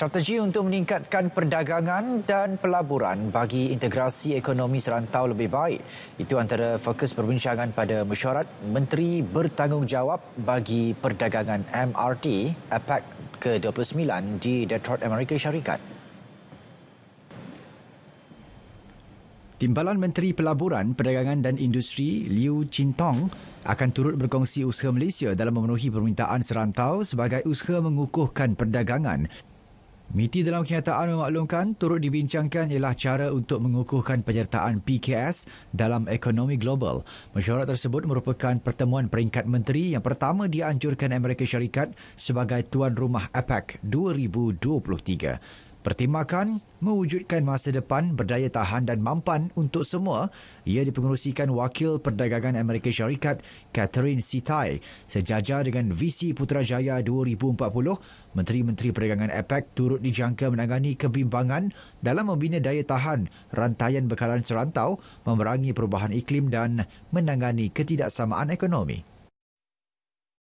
strategi untuk meningkatkan perdagangan dan pelaburan bagi integrasi ekonomi serantau lebih baik. Itu antara fokus perbincangan pada mesyuarat Menteri Bertanggungjawab bagi Perdagangan MRT APEC ke-29 di Detroit, Amerika Syarikat. Timbalan Menteri Pelaburan, Perdagangan dan Industri Liu Chintong akan turut berkongsi usaha Malaysia dalam memenuhi permintaan serantau sebagai usaha mengukuhkan perdagangan MITI dalam kenyataan memaklumkan turut dibincangkan ialah cara untuk mengukuhkan penyertaan PKS dalam ekonomi global. Mesyuarat tersebut merupakan pertemuan peringkat menteri yang pertama dianjurkan Amerika Syarikat sebagai tuan rumah APEC 2023. Pertimbangan mewujudkan masa depan berdaya tahan dan mampan untuk semua ia dipengerusikan Wakil Perdagangan Amerika Syarikat Catherine Sitai sejajar dengan visi Putrajaya 2040 Menteri-Menteri Perdagangan APEC turut dijangka menangani kebimbangan dalam membina daya tahan rantaian bekalan serantau memerangi perubahan iklim dan menangani ketidaksamaan ekonomi.